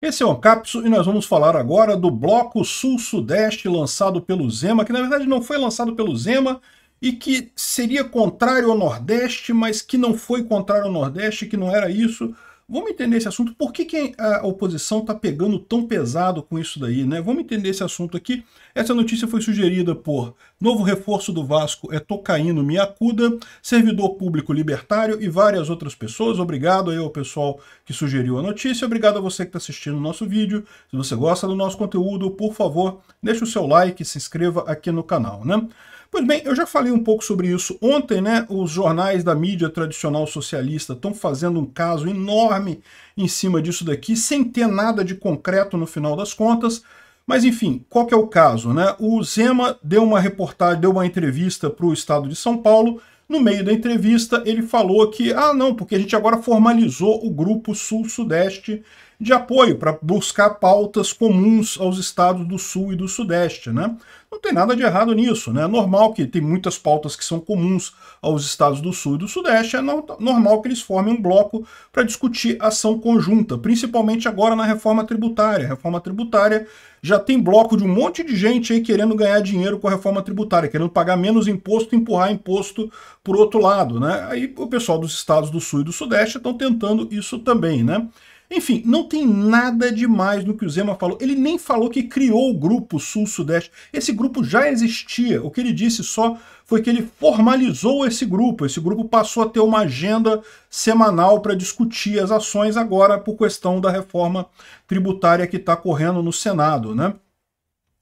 Esse é o Ancapsu e nós vamos falar agora do bloco Sul-Sudeste lançado pelo Zema, que na verdade não foi lançado pelo Zema e que seria contrário ao Nordeste, mas que não foi contrário ao Nordeste, que não era isso. Vamos entender esse assunto. Por que, que a oposição está pegando tão pesado com isso daí, né? Vamos entender esse assunto aqui. Essa notícia foi sugerida por novo reforço do Vasco é Tocaíno Miacuda, servidor público libertário e várias outras pessoas. Obrigado aí ao pessoal que sugeriu a notícia. Obrigado a você que está assistindo o nosso vídeo. Se você gosta do nosso conteúdo, por favor, deixe o seu like e se inscreva aqui no canal, né? Pois bem, eu já falei um pouco sobre isso ontem, né? Os jornais da mídia tradicional socialista estão fazendo um caso enorme em cima disso daqui, sem ter nada de concreto no final das contas. Mas enfim, qual que é o caso, né? O Zema deu uma reportagem, deu uma entrevista para o Estado de São Paulo no meio da entrevista, ele falou que, ah, não, porque a gente agora formalizou o grupo Sul-Sudeste de apoio para buscar pautas comuns aos estados do Sul e do Sudeste, né? Não tem nada de errado nisso, né? É normal que tem muitas pautas que são comuns aos estados do Sul e do Sudeste, é normal que eles formem um bloco para discutir ação conjunta, principalmente agora na reforma tributária. A reforma tributária já tem bloco de um monte de gente aí querendo ganhar dinheiro com a reforma tributária, querendo pagar menos imposto e empurrar imposto por outro lado, né? Aí o pessoal dos estados do sul e do sudeste estão tentando isso também, né? Enfim, não tem nada demais no que o Zema falou. Ele nem falou que criou o grupo Sul-Sudeste. Esse grupo já existia. O que ele disse só foi que ele formalizou esse grupo. Esse grupo passou a ter uma agenda semanal para discutir as ações agora por questão da reforma tributária que está correndo no Senado, né?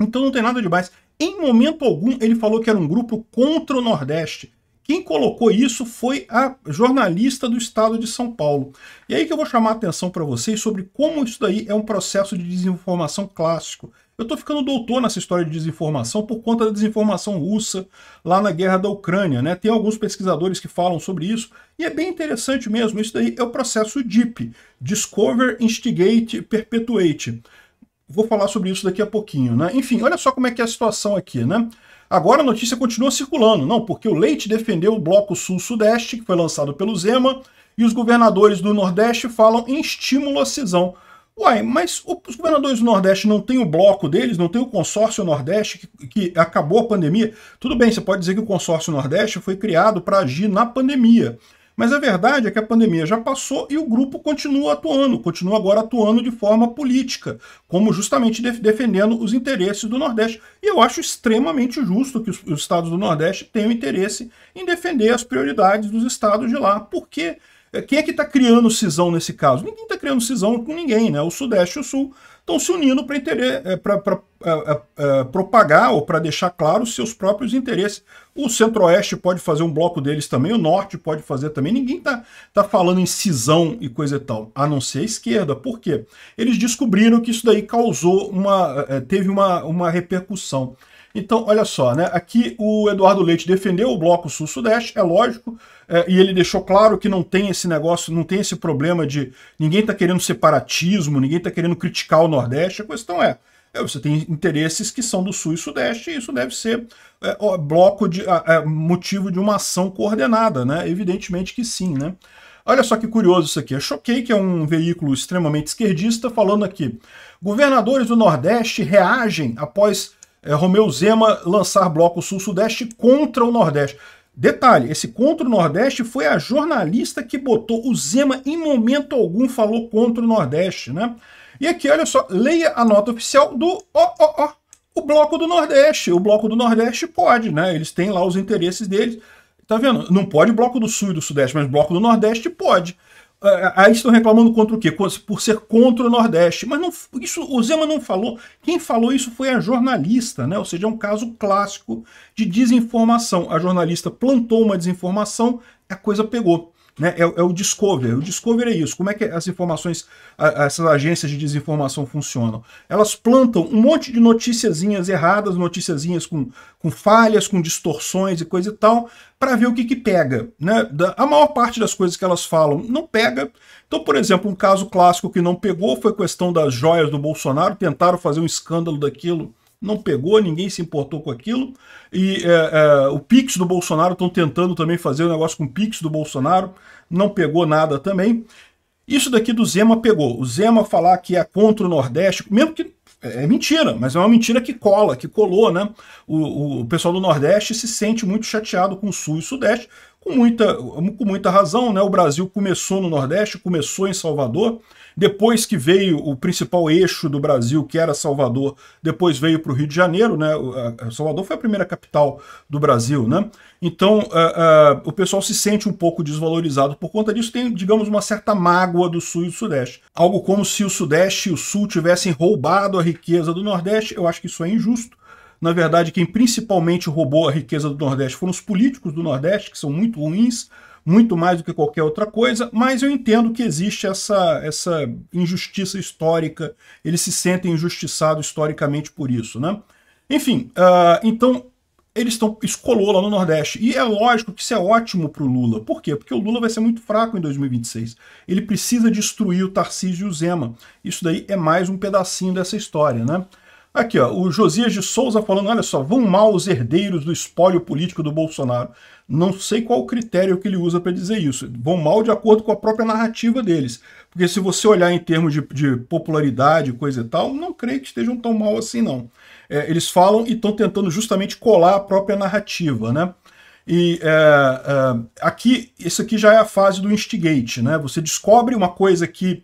Então não tem nada de mais. Em momento algum ele falou que era um grupo contra o Nordeste. Quem colocou isso foi a jornalista do estado de São Paulo. E aí que eu vou chamar a atenção para vocês sobre como isso daí é um processo de desinformação clássico. Eu estou ficando doutor nessa história de desinformação por conta da desinformação russa lá na guerra da Ucrânia. Né? Tem alguns pesquisadores que falam sobre isso e é bem interessante mesmo. Isso daí é o processo DIP, Discover, Instigate, Perpetuate. Vou falar sobre isso daqui a pouquinho, né? Enfim, olha só como é que é a situação aqui, né? Agora a notícia continua circulando, não, porque o Leite defendeu o Bloco Sul-Sudeste, que foi lançado pelo Zema, e os governadores do Nordeste falam em estímulo à cisão. Uai, mas os governadores do Nordeste não têm o bloco deles, não tem o consórcio Nordeste que, que acabou a pandemia? Tudo bem, você pode dizer que o consórcio Nordeste foi criado para agir na pandemia. Mas a verdade é que a pandemia já passou e o grupo continua atuando, continua agora atuando de forma política, como justamente def defendendo os interesses do Nordeste. E eu acho extremamente justo que os, os estados do Nordeste tenham interesse em defender as prioridades dos estados de lá, porque é, quem é que está criando cisão nesse caso? Ninguém está criando cisão com ninguém, né? O Sudeste e o Sul estão se unindo para é, é, é, é, propagar ou para deixar claro os seus próprios interesses. O Centro-Oeste pode fazer um bloco deles também, o Norte pode fazer também. Ninguém está tá falando em cisão e coisa e tal, a não ser a esquerda. Por quê? Eles descobriram que isso daí causou uma. teve uma, uma repercussão. Então, olha só, né? Aqui o Eduardo Leite defendeu o bloco sul-sudeste, é lógico, é, e ele deixou claro que não tem esse negócio, não tem esse problema de ninguém está querendo separatismo, ninguém está querendo criticar o Nordeste. A questão é, é, você tem interesses que são do Sul e Sudeste, e isso deve ser é, bloco de é, motivo de uma ação coordenada, né? Evidentemente que sim, né? Olha só que curioso isso aqui. É Choquei, que é um veículo extremamente esquerdista, falando aqui. Governadores do Nordeste reagem após é, Romeu Zema lançar bloco Sul-Sudeste contra o Nordeste. Detalhe, esse contra o Nordeste foi a jornalista que botou o Zema em momento algum falou contra o Nordeste, né? E aqui, olha só, leia a nota oficial do ó, o Bloco do Nordeste. O Bloco do Nordeste pode, né? Eles têm lá os interesses deles. Tá vendo? Não pode Bloco do Sul e do Sudeste, mas Bloco do Nordeste pode. É, é, aí estão reclamando contra o quê? Por ser contra o Nordeste. Mas não, isso o Zema não falou. Quem falou isso foi a jornalista, né? Ou seja, é um caso clássico de desinformação. A jornalista plantou uma desinformação, a coisa pegou. Né? É, é, o Discover. O Discover é isso. Como é que as informações, a, essas agências de desinformação funcionam? Elas plantam um monte de noticiazinhas erradas, noticiazinhas com, com falhas, com distorções e coisa e tal, para ver o que, que pega. Né? Da, a maior parte das coisas que elas falam não pega. Então, por exemplo, um caso clássico que não pegou foi a questão das joias do Bolsonaro. Tentaram fazer um escândalo daquilo não pegou, ninguém se importou com aquilo. E é, é, o Pix do Bolsonaro estão tentando também fazer o um negócio com o Pix do Bolsonaro, não pegou nada também. Isso daqui do Zema pegou. O Zema falar que é contra o Nordeste, mesmo que é, é mentira, mas é uma mentira que cola, que colou, né? O, o, pessoal do Nordeste se sente muito chateado com o Sul e Sudeste, com muita, com muita razão, né? O Brasil começou no Nordeste, começou em Salvador, depois que veio o principal eixo do Brasil, que era Salvador, depois veio para o Rio de Janeiro, né? Salvador foi a primeira capital do Brasil, né? Então uh, uh, o pessoal se sente um pouco desvalorizado por conta disso, tem, digamos, uma certa mágoa do Sul e do Sudeste. Algo como se o Sudeste e o Sul tivessem roubado a a riqueza do Nordeste. Eu acho que isso é injusto. Na verdade, quem principalmente roubou a riqueza do Nordeste foram os políticos do Nordeste, que são muito ruins, muito mais do que qualquer outra coisa, mas eu entendo que existe essa, essa injustiça histórica, eles se sentem injustiçados historicamente por isso. Né? Enfim, uh, então eles estão escolou lá no Nordeste. E é lógico que isso é ótimo para o Lula. Por quê? Porque o Lula vai ser muito fraco em 2026. Ele precisa destruir o Tarcísio e o Zema. Isso daí é mais um pedacinho dessa história, né? Aqui, ó, o Josias de Souza falando, olha só, vão mal os herdeiros do espólio político do Bolsonaro. Não sei qual o critério que ele usa para dizer isso. Vão mal de acordo com a própria narrativa deles. Porque se você olhar em termos de, de popularidade, coisa e tal, não creio que estejam tão mal assim, não. É, eles falam e estão tentando justamente colar a própria narrativa, né? E é, é, aqui, isso aqui já é a fase do instigate, né? Você descobre uma coisa que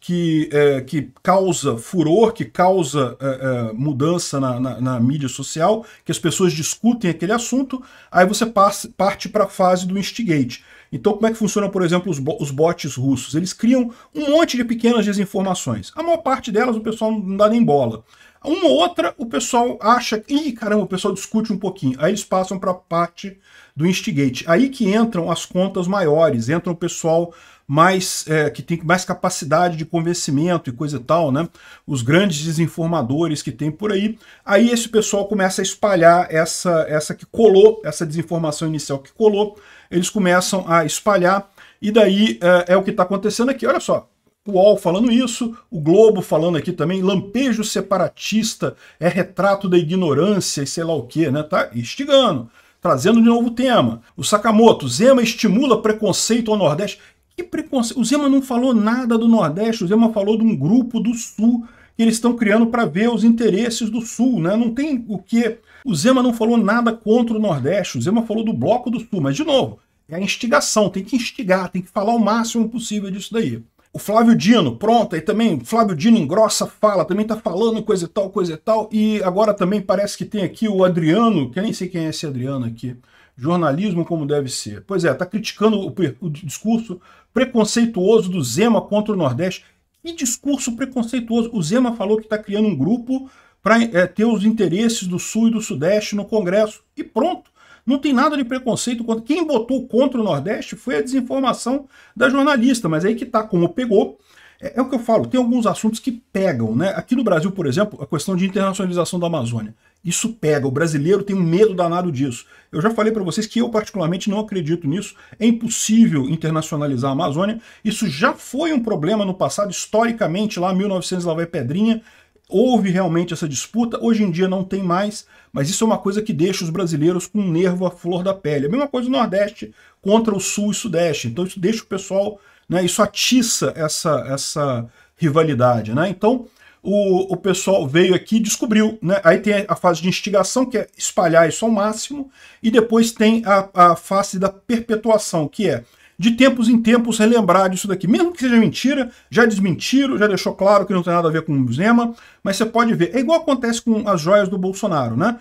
que, é, que causa furor, que causa é, é, mudança na, na, na, mídia social, que as pessoas discutem aquele assunto, aí você passa, parte para a fase do instigate. Então, como é que funciona, por exemplo, os, bo os bots russos? Eles criam um monte de pequenas desinformações. A maior parte delas o pessoal não dá nem bola. Uma outra, o pessoal acha, ih, caramba, o pessoal discute um pouquinho. Aí eles passam para a parte do instigate. Aí que entram as contas maiores, entram o pessoal mais é, que tem mais capacidade de convencimento e coisa e tal, né? Os grandes desinformadores que tem por aí. Aí esse pessoal começa a espalhar essa essa que colou, essa desinformação inicial que colou. Eles começam a espalhar e daí é, é o que está acontecendo aqui. Olha só, o UOL falando isso, o Globo falando aqui também, lampejo separatista é retrato da ignorância e sei lá o que, né? Tá instigando, trazendo de novo o tema. O Sakamoto, Zema estimula preconceito ao Nordeste. Que preconceito? O Zema não falou nada do Nordeste, o Zema falou de um grupo do Sul que eles estão criando para ver os interesses do Sul, né? Não tem o que. O Zema não falou nada contra o Nordeste, o Zema falou do Bloco do Sul, mas de novo, é a instigação, tem que instigar, tem que falar o máximo possível disso daí. O Flávio Dino, pronto, aí também, Flávio Dino engrossa fala, também tá falando coisa e tal, coisa e tal. E agora também parece que tem aqui o Adriano, que eu nem sei quem é esse Adriano aqui. Jornalismo como deve ser. Pois é, tá criticando o, o discurso preconceituoso do Zema contra o Nordeste. Que discurso preconceituoso! O Zema falou que tá criando um grupo para é, eh, ter os interesses do Sul e do Sudeste no Congresso. E pronto! Não tem nada de preconceito contra. Quem botou contra o Nordeste foi a desinformação da jornalista, mas é aí que tá, como pegou. É, é o que eu falo, tem alguns assuntos que pegam, né? Aqui no Brasil, por exemplo, a questão de internacionalização da Amazônia. Isso pega, o brasileiro tem um medo danado disso. Eu já falei para vocês que eu particularmente não acredito nisso. É impossível internacionalizar a Amazônia. Isso já foi um problema no passado, historicamente, lá 1900 lá vai Pedrinha, houve realmente essa disputa, hoje em dia não tem mais, mas isso é uma coisa que deixa os brasileiros com um nervo à flor da pele. A mesma coisa do Nordeste contra o Sul e Sudeste, então isso deixa o pessoal, né, isso atiça essa, essa rivalidade. Né? Então o, o pessoal veio aqui e descobriu, né? aí tem a fase de instigação, que é espalhar isso ao máximo, e depois tem a, a fase da perpetuação, que é de tempos em tempos relembrar disso daqui. Mesmo que seja mentira, já desmentiram, já deixou claro que não tem nada a ver com o Zema, mas você pode ver. É igual acontece com as joias do Bolsonaro, né?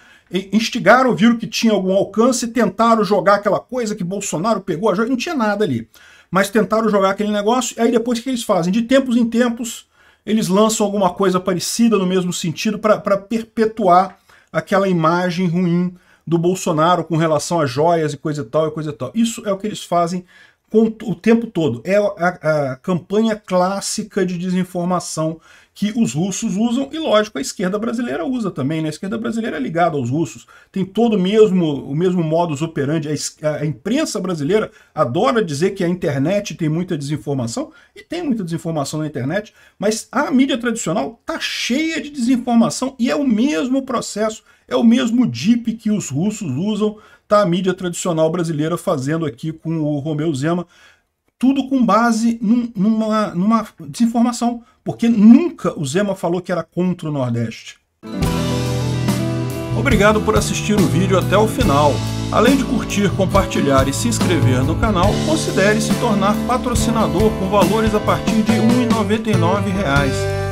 Instigaram, viram que tinha algum alcance, tentaram jogar aquela coisa que Bolsonaro pegou a joia, não tinha nada ali. Mas tentaram jogar aquele negócio, e aí depois o que eles fazem? De tempos em tempos, eles lançam alguma coisa parecida no mesmo sentido para perpetuar aquela imagem ruim do Bolsonaro com relação a joias e coisa e tal e coisa e tal. Isso é o que eles fazem o tempo todo. É a, a, campanha clássica de desinformação que os russos usam e, lógico, a esquerda brasileira usa também. Né? A esquerda brasileira é ligada aos russos. Tem todo mesmo, o mesmo modus operandi. A, a imprensa brasileira adora dizer que a internet tem muita desinformação, e tem muita desinformação na internet, mas a mídia tradicional está cheia de desinformação e é o mesmo processo é o mesmo DIP que os russos usam, tá a mídia tradicional brasileira fazendo aqui com o Romeu Zema, tudo com base num, numa, numa desinformação, porque nunca o Zema falou que era contra o Nordeste. Obrigado por assistir o vídeo até o final. Além de curtir, compartilhar e se inscrever no canal, considere se tornar patrocinador com valores a partir de R$ 1,99